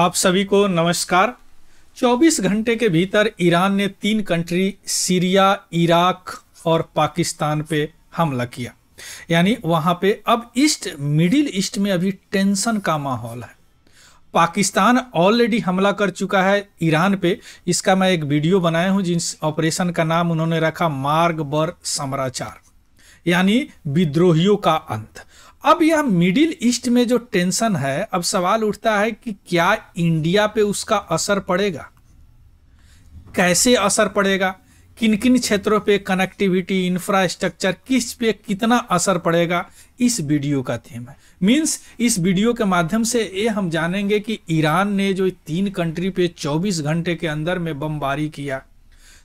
आप सभी को नमस्कार 24 घंटे के भीतर ईरान ने तीन कंट्री सीरिया इराक और पाकिस्तान पे हमला किया यानी वहां पे अब ईस्ट मिडिल ईस्ट में अभी टेंशन का माहौल है पाकिस्तान ऑलरेडी हमला कर चुका है ईरान पे इसका मैं एक वीडियो बनाया हूं जिस ऑपरेशन का नाम उन्होंने रखा मार्ग बर समराचार यानी विद्रोहियों का अंत अब यह मिडिल ईस्ट में जो टेंशन है अब सवाल उठता है कि क्या इंडिया पे उसका असर पड़ेगा कैसे असर पड़ेगा किन किन क्षेत्रों पे कनेक्टिविटी इंफ्रास्ट्रक्चर किस पे कितना असर पड़ेगा इस वीडियो का थीम है मींस इस वीडियो के माध्यम से ये हम जानेंगे कि ईरान ने जो तीन कंट्री पे 24 घंटे के अंदर में बमबारी किया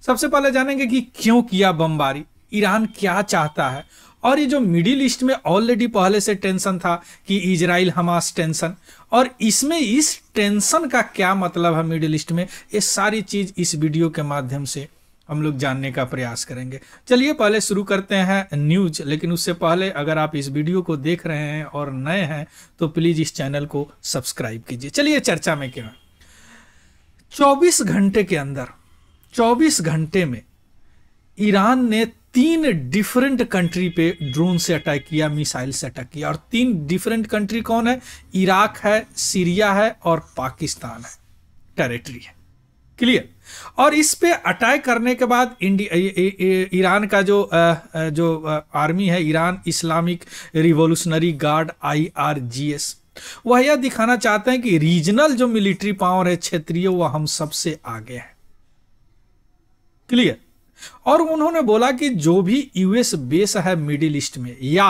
सबसे पहले जानेंगे कि क्यों किया बमबारी ईरान क्या चाहता है और ये जो मिडिल ईस्ट में ऑलरेडी पहले से टेंशन था कि इजराइल हमास टेंशन और इसमें इस टेंशन का क्या मतलब है मिडिल ईस्ट में ये सारी चीज़ इस वीडियो के माध्यम से हम लोग जानने का प्रयास करेंगे चलिए पहले शुरू करते हैं न्यूज लेकिन उससे पहले अगर आप इस वीडियो को देख रहे हैं और नए हैं तो प्लीज इस चैनल को सब्सक्राइब कीजिए चलिए चर्चा में क्यों 24 घंटे के अंदर 24 घंटे में ईरान ने तीन डिफरेंट कंट्री पे ड्रोन से अटैक किया मिसाइल से अटैक किया और तीन डिफरेंट कंट्री कौन है इराक है सीरिया है और पाकिस्तान है टेरिटरी है क्लियर और इस पे अटैक करने के बाद इंडिया ईरान का जो जो आर्मी है Iran Islamic revolutionary guard IRGS वह यह दिखाना चाहते हैं कि रीजनल जो मिलिट्री पावर है क्षेत्रीय वह हम सबसे आगे है क्लियर और उन्होंने बोला कि जो भी यूएस बेस है मिडिल ईस्ट में या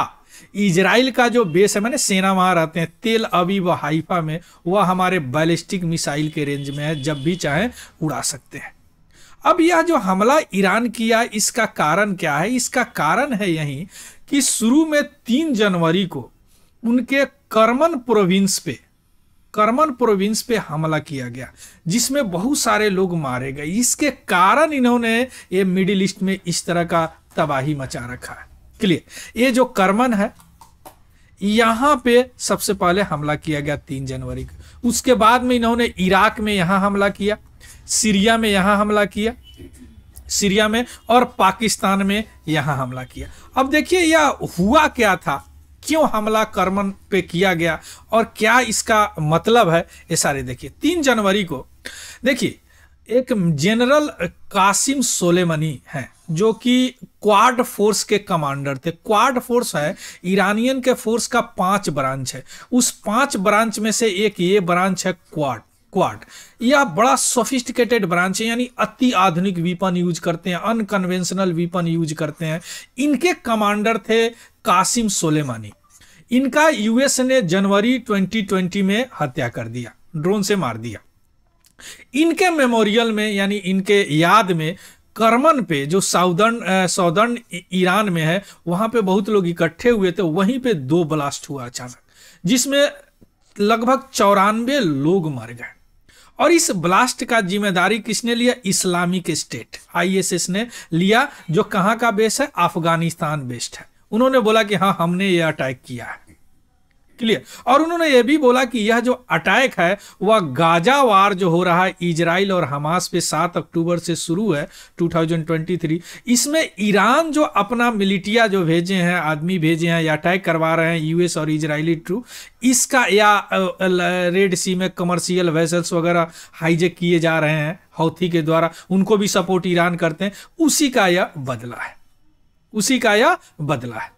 इजराइल का जो बेस है मैंने सेना वहां रहते हैं तेल अभी व हाइफा में वह हमारे बैलिस्टिक मिसाइल के रेंज में है जब भी चाहे उड़ा सकते हैं अब यह जो हमला ईरान किया इसका कारण क्या है इसका कारण है यही कि शुरू में तीन जनवरी को उनके करमन प्रोविंस पे करमन प्रोविंस पे हमला किया गया जिसमें बहुत सारे लोग मारे गए इसके कारण इन्होंने ये मिडिल ईस्ट में इस तरह का तबाही मचा रखा है क्लियर ये जो करमन है यहां पे सबसे पहले हमला किया गया तीन जनवरी को उसके बाद में इन्होंने इराक में यहां हमला किया सीरिया में यहां हमला किया सीरिया में और पाकिस्तान में यहां हमला किया अब देखिए यह हुआ क्या था क्यों हमला कर्मन पे किया गया और क्या इसका मतलब है ये सारे देखिए तीन जनवरी को देखिए एक जनरल कासिम सोलेमनी है जो कि क्वाड फोर्स के कमांडर थे क्वाड फोर्स है ईरानियन के फोर्स का पांच ब्रांच है उस पांच ब्रांच में से एक ये ब्रांच है क्वाड क्वाड यह बड़ा सोफिस्टिकेटेड ब्रांच है यानी अति आधुनिक वीपन यूज करते हैं अनकन्वेंशनल वीपन यूज करते हैं इनके कमांडर थे कासिम सोलेमानी इनका यूएस ने जनवरी 2020 में हत्या कर दिया ड्रोन से मार दिया इनके मेमोरियल में यानी इनके याद में करमन पे जो साउदर्न साउदर्न ईरान में है वहां पे बहुत लोग इकट्ठे हुए थे वहीं पे दो ब्लास्ट हुआ अचानक जिसमें लगभग चौरानवे लोग मर गए और इस ब्लास्ट का जिम्मेदारी किसने लिया इस्लामिक स्टेट आईएसएस ने लिया जो कहां का बेस है अफगानिस्तान बेस्ड है उन्होंने बोला कि हाँ हमने ये अटैक किया है क्लियर और उन्होंने यह भी बोला कि यह जो अटैक है वह गाजा वार जो हो रहा है इजराइल और हमास पे सात अक्टूबर से शुरू है 2023 इसमें ईरान जो अपना मिलिटिया जो भेजे हैं आदमी भेजे हैं या अटैक करवा रहे हैं यूएस और इजरायली ट्रू इसका या रेड सी में कमर्शियल वेसल्स वगैरह हाईजेक किए जा रहे हैं हौथी के द्वारा उनको भी सपोर्ट ईरान करते हैं उसी का यह बदला है उसी का यह बदला है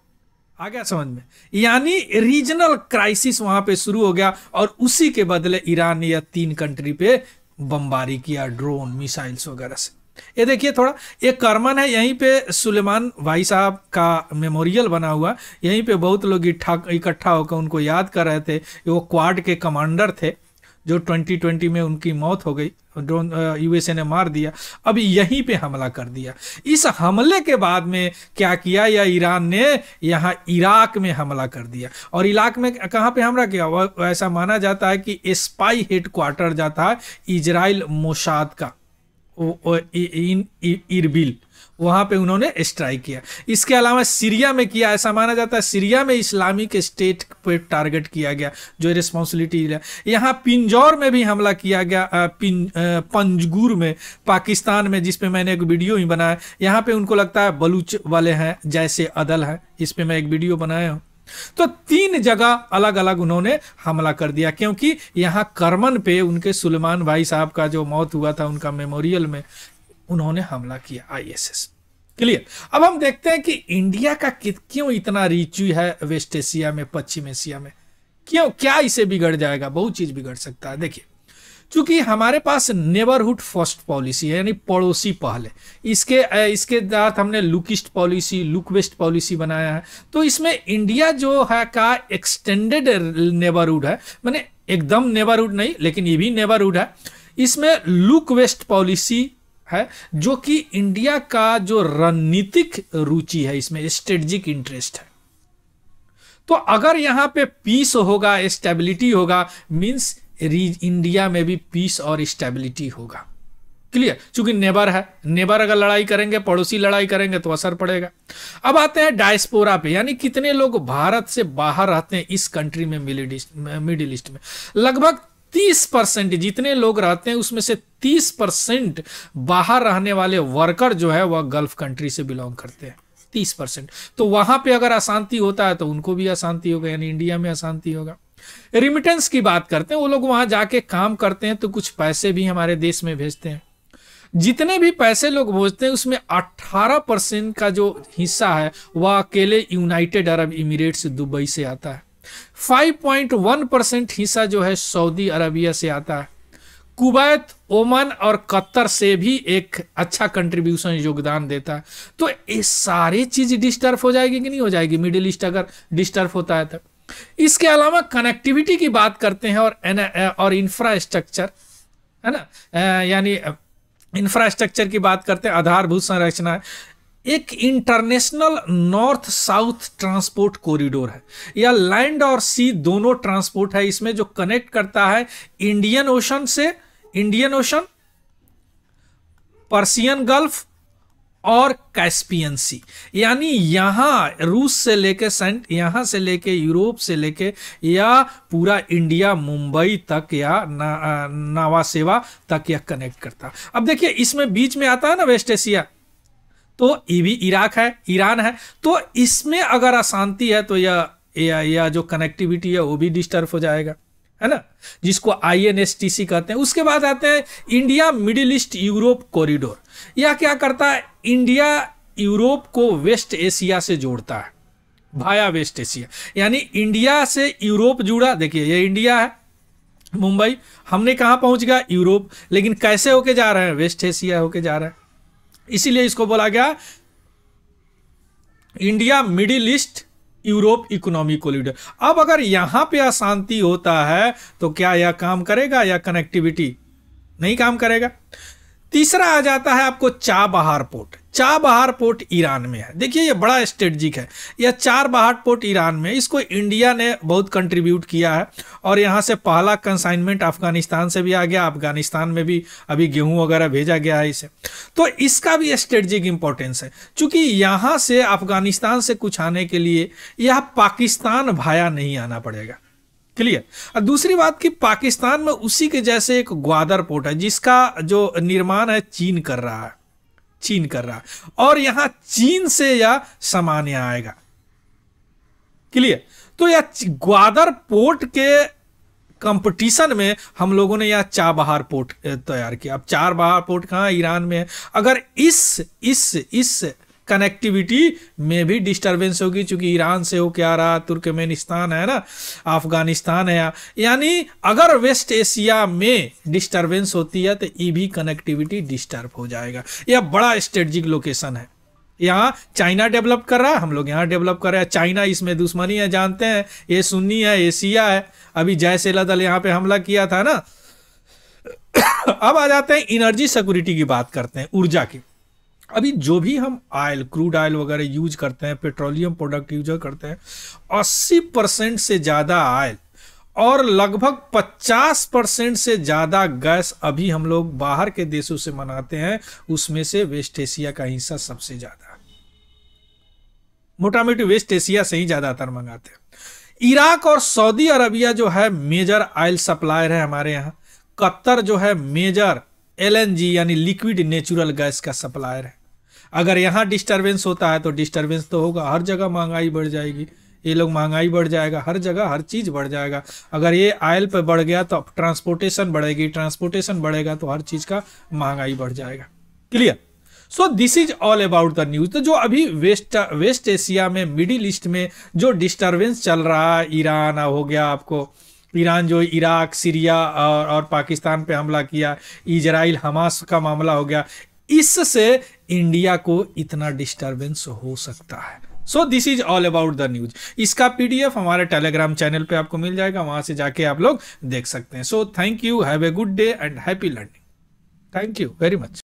आ गया समझ में यानी रीजनल क्राइसिस वहां पे शुरू हो गया और उसी के बदले ईरान या तीन कंट्री पे बमबारी किया ड्रोन मिसाइल्स वगैरह से ये देखिए थोड़ा एक कर्मन है यहीं पे सुलेमान भाई साहब का मेमोरियल बना हुआ यहीं पे बहुत लोग इकट्ठा होकर उनको याद कर रहे थे वो क्वाड के कमांडर थे जो 2020 में उनकी मौत हो गई ड्रोन यूएसए ने मार दिया अब यहीं पे हमला कर दिया इस हमले के बाद में क्या किया या ईरान ने यहाँ इराक में हमला कर दिया और इराक में कहाँ पे हमला किया ऐसा माना जाता है कि स्पाई हेडक्वार्टर जाता है इजराइल मोशाद का इन इरबिल वहाँ पे उन्होंने स्ट्राइक किया इसके अलावा सीरिया में किया ऐसा माना जाता है सीरिया में इस्लामिक स्टेट पर टारगेट किया गया जो रिस्पॉन्सिबिलिटी यहाँ पिंजौर में भी हमला किया गया पिं, पंजगुर में पाकिस्तान में जिसपे मैंने एक वीडियो ही बनाया यहाँ पे उनको लगता है बलूच वाले हैं जैसे अदल हैं इस पर मैं एक वीडियो बनाया हूँ तो तीन जगह अलग अलग उन्होंने हमला कर दिया क्योंकि यहाँ करमन पे उनके सुलेमान भाई साहब का जो मौत हुआ था उनका मेमोरियल में उन्होंने हमला किया आईएसएस क्लियर अब हम देखते हैं कि इंडिया का क्यों इतना रिचु है वेस्ट एशिया में पश्चिम एशिया में क्यों क्या इसे बिगड़ जाएगा बहुत चीज बिगड़ सकता है देखिए चूंकि हमारे पास नेबरहुड फर्स्ट पॉलिसी है यानी पड़ोसी पहल है इसके इसके तहत हमने look east policy look west policy बनाया है तो इसमें इंडिया जो है का एक्सटेंडेड नेबरहुड है मैंने एकदम नेबरहुड नहीं लेकिन ये भी नेबरहुड है इसमें लुक वेस्ट पॉलिसी है जो कि इंडिया का जो रणनीतिक रुचि है इसमें स्ट्रेटजिक इंटरेस्ट है तो अगर यहाँ पे पीस होगा स्टेबिलिटी होगा मीन्स इंडिया में भी पीस और स्टेबिलिटी होगा क्लियर क्योंकि नेबर है नेबर अगर लड़ाई करेंगे पड़ोसी लड़ाई करेंगे तो असर पड़ेगा अब आते हैं डायस्पोरा पे यानी कितने लोग भारत से बाहर रहते हैं इस कंट्री में मिडिल ईस्ट में लगभग 30 परसेंट जितने लोग रहते हैं उसमें से 30 परसेंट बाहर रहने वाले वर्कर जो है वह गल्फ कंट्री से बिलोंग करते हैं तीस परसेंट तो वहां पर अगर अशांति होता है तो उनको भी अशांति होगा यानी इंडिया में अशांति होगा रिमिटेंस की बात करते हैं वो लोग वहां जाके काम करते हैं तो कुछ पैसे भी हमारे देश में भेजते हैं जितने भी पैसे लोग भेजते हैं उसमें 18 परसेंट का जो हिस्सा है वह अकेले यूनाइटेड अरब इमिरेट्स दुबई से आता है 5.1 परसेंट हिस्सा जो है सऊदी अरबिया से आता है कुवैत ओमन और कतर से भी एक अच्छा कंट्रीब्यूशन योगदान देता है तो ये सारी चीज डिस्टर्ब हो जाएगी कि नहीं हो जाएगी मिडिल ईस्ट अगर डिस्टर्ब होता है तब तो। इसके अलावा कनेक्टिविटी की बात करते हैं और और इंफ्रास्ट्रक्चर है ना यानी इंफ्रास्ट्रक्चर की बात करते हैं आधारभूत संरचना है एक international north south transport corridor है या लैंड और सी दोनों ट्रांसपोर्ट है इसमें जो कनेक्ट करता है इंडियन ओशन से इंडियन ओशन पर्सियन गल्फ और कैस्पियन सी यानी यहाँ रूस से लेके सेंट यहाँ से लेके यूरोप से लेके या पूरा इंडिया मुंबई तक या ना, नावासेवा तक यह कनेक्ट करता अब देखिए इसमें बीच में आता है ना वेस्ट एशिया तो ये भी इराक है ईरान है तो इसमें अगर अशांति है तो यह यह जो कनेक्टिविटी है वो भी डिस्टर्ब हो जाएगा है ना जिसको आईएनएसटीसी कहते हैं उसके बाद आते हैं India middle east Europe corridor यह क्या करता है इंडिया यूरोप को वेस्ट एशिया से जोड़ता है भाया वेस्ट एशिया यानी इंडिया से यूरोप जुड़ा देखिए ये इंडिया है मुंबई हमने कहाँ पहुँच गया यूरोप लेकिन कैसे होके जा रहे हैं वेस्ट एशिया होके जा रहे हैं इसीलिए इसको बोला गया India middle east Europe economy leader अब अगर यहां पे अशांति होता है तो क्या यह काम करेगा या कनेक्टिविटी नहीं काम करेगा तीसरा आ जाता है आपको Chabahar port Chabahar port Iran में है देखिए ये बड़ा स्ट्रेटजिक है यह चार बहार पोर्ट ईरान में इसको इंडिया ने बहुत कंट्रीब्यूट किया है और यहाँ से पहला कंसाइनमेंट अफगानिस्तान से भी आ गया अफगानिस्तान में भी अभी गेहूं वगैरह भेजा गया है इसे तो इसका भी स्ट्रेटजिक इंपॉर्टेंस है चूँकि यहाँ से अफगानिस्तान से कुछ आने के लिए यह पाकिस्तान भाया नहीं आना पड़ेगा क्लियर और दूसरी बात कि पाकिस्तान में उसी के जैसे एक ग्वादर पोर्ट है जिसका जो निर्माण है चीन कर रहा है चीन कर रहा है और यहां चीन से यह सामान यहां आएगा क्लियर तो यह ग्वादर पोर्ट के कंपटीशन में हम लोगों ने यह चाबहार पोर्ट तैयार किया अब चार बहार पोर्ट कहां ईरान में है अगर इस इस इस इस कनेक्टिविटी में भी डिस्टर्बेंस होगी चूंकि ईरान से होके आ रहा तुर्कमेनिस्तान है ना अफगानिस्तान है यानी अगर वेस्ट एशिया में डिस्टर्बेंस होती है तो ई भी कनेक्टिविटी डिस्टर्ब हो जाएगा यह बड़ा स्ट्रेटजिक लोकेशन है यहाँ चाइना डेवलप कर रहा है हम लोग यहाँ डेवलप कर रहे हैं चाइना इसमें दुश्मनी है जानते हैं ये सुन्नी है एशिया है अभी जैसे लदल यहाँ पे हमला किया था ना अब आ जाते हैं एनर्जी सिक्योरिटी की बात करते हैं ऊर्जा की अभी जो भी हम आयल क्रूड आयल वगैरह यूज करते हैं पेट्रोलियम प्रोडक्ट यूज करते हैं 80 परसेंट से ज़्यादा आयल और लगभग 50 परसेंट से ज़्यादा गैस अभी हम लोग बाहर के देशों से मनाते हैं उसमें से वेस्ट एशिया का हिस्सा सबसे ज़्यादा मोटा मोटी वेस्ट एशिया से ही ज़्यादातर मंगाते हैं इराक और सऊदी अरबिया जो है मेजर आयल सप्लायर है हमारे यहाँ कतर जो है मेजर एलएनजी यानी लिक्विड नेचुरल गैस का सप्लायर है अगर यहाँ डिस्टर्बेंस होता है तो डिस्टर्बेंस तो होगा हर जगह महंगाई बढ़ जाएगी ये लोग महंगाई बढ़ जाएगा हर जगह हर चीज़ बढ़ जाएगा अगर ये आयल पे बढ़ गया तो ट्रांसपोर्टेशन बढ़ेगी ट्रांसपोर्टेशन बढ़ेगा तो हर चीज़ का महंगाई बढ़ जाएगा clear so this is all about the news तो जो अभी वेस्ट वेस्ट एशिया में मिडिल ईस्ट में जो डिस्टर्बेंस चल रहा है ईरान हो गया आपको ईरान जो इराक सीरिया और, और पाकिस्तान पे हमला किया इजराइल हमास का मामला हो गया इससे इंडिया को इतना डिस्टर्बेंस हो सकता है so this is all about the news इसका पीडीएफ हमारे टेलीग्राम चैनल पे आपको मिल जाएगा वहां से जाके आप लोग देख सकते हैं so thank you have a good day and happy learning thank you very much